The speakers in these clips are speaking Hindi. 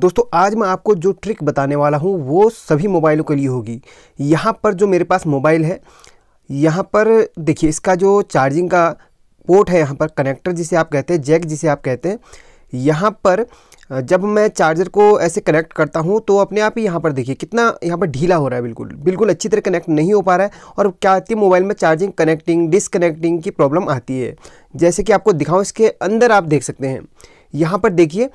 दोस्तों आज मैं आपको जो ट्रिक बताने वाला हूँ वो सभी मोबाइलों के लिए होगी यहाँ पर जो मेरे पास मोबाइल है यहाँ पर देखिए इसका जो चार्जिंग का पोर्ट है यहाँ पर कनेक्टर जिसे आप कहते हैं जैक जिसे आप कहते हैं यहाँ पर जब मैं चार्जर को ऐसे कनेक्ट करता हूँ तो अपने आप ही यहाँ पर देखिए कितना यहाँ पर ढीला हो रहा है बिल्कुल बिल्कुल अच्छी तरह कनेक्ट नहीं हो पा रहा है और क्या आती है मोबाइल में चार्जिंग कनेक्टिंग डिसकनेक्टिंग की प्रॉब्लम आती है जैसे कि आपको दिखाऊँ इसके अंदर आप देख सकते हैं यहाँ पर देखिए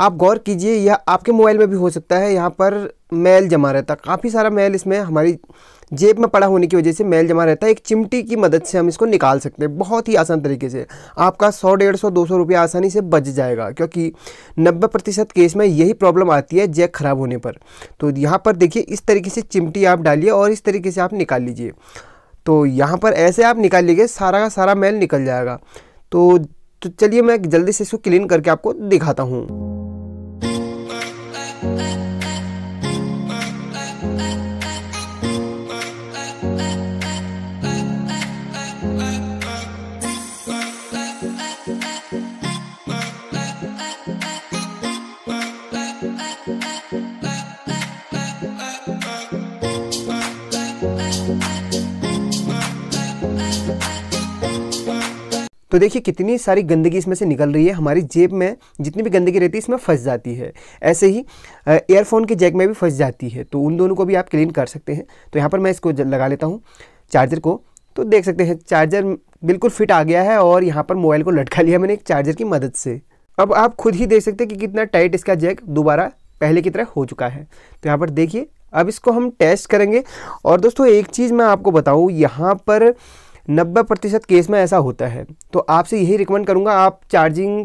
आप गौर कीजिए यह आपके मोबाइल में भी हो सकता है यहाँ पर मेल जमा रहता है काफ़ी सारा मेल इसमें हमारी जेब में पड़ा होने की वजह से मेल जमा रहता है एक चिमटी की मदद से हम इसको निकाल सकते हैं बहुत ही आसान तरीके से आपका सौ डेढ़ सौ दो सौ रुपया आसानी से बच जाएगा क्योंकि नब्बे प्रतिशत केस में यही प्रॉब्लम आती है जेक ख़राब होने पर तो यहाँ पर देखिए इस तरीके से चिमटी आप डालिए और इस तरीके से आप निकाल लीजिए तो यहाँ पर ऐसे आप निकाल लीजिए सारा का सारा मेल निकल जाएगा तो तो चलिए मैं जल्दी से इसको क्लीन करके आपको दिखाता हूँ Bye. तो देखिए कितनी सारी गंदगी इसमें से निकल रही है हमारी जेब में जितनी भी गंदगी रहती है इसमें फंस जाती है ऐसे ही एयरफोन के जैक में भी फंस जाती है तो उन दोनों को भी आप क्लीन कर सकते हैं तो यहाँ पर मैं इसको लगा लेता हूँ चार्जर को तो देख सकते हैं चार्जर बिल्कुल फिट आ गया है और यहाँ पर मोबाइल को लटका लिया मैंने एक चार्जर की मदद से अब आप खुद ही देख सकते हैं कि कितना टाइट इसका जैक दोबारा पहले की तरह हो चुका है तो यहाँ पर देखिए अब इसको हम टेस्ट करेंगे और दोस्तों एक चीज़ मैं आपको बताऊँ यहाँ पर नब्बे प्रतिशत केस में ऐसा होता है तो आपसे यही रिकमेंड करूँगा आप चार्जिंग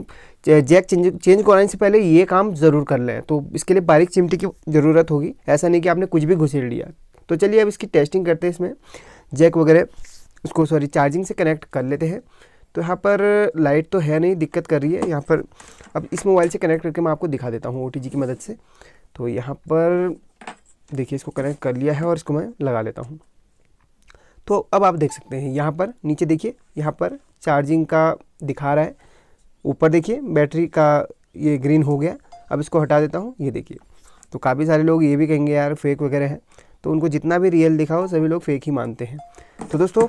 जैक चेंज चेंज कराने से पहले ये काम ज़रूर कर लें तो इसके लिए बारीक चिमटी की ज़रूरत होगी ऐसा नहीं कि आपने कुछ भी घुसेड़ लिया तो चलिए अब इसकी टेस्टिंग करते हैं इसमें जैक वगैरह उसको सॉरी चार्जिंग से कनेक्ट कर लेते हैं तो यहाँ पर लाइट तो है नहीं दिक्कत कर रही है यहाँ पर अब इस मोबाइल से कनेक्ट करके मैं आपको दिखा देता हूँ ओ की मदद से तो यहाँ पर देखिए इसको कनेक्ट कर लिया है और इसको मैं लगा लेता हूँ तो अब आप देख सकते हैं यहाँ पर नीचे देखिए यहाँ पर चार्जिंग का दिखा रहा है ऊपर देखिए बैटरी का ये ग्रीन हो गया अब इसको हटा देता हूँ ये देखिए तो काफ़ी सारे लोग ये भी कहेंगे यार फेक वगैरह है तो उनको जितना भी रियल दिखाओ सभी लोग फेक ही मानते हैं तो दोस्तों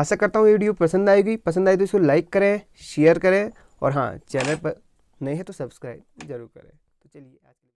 आशा करता हूँ ये वीडियो पसंद आएगी पसंद आए तो इसको लाइक करें शेयर करें और हाँ चैनल पर नहीं है तो सब्सक्राइब ज़रूर करें तो चलिए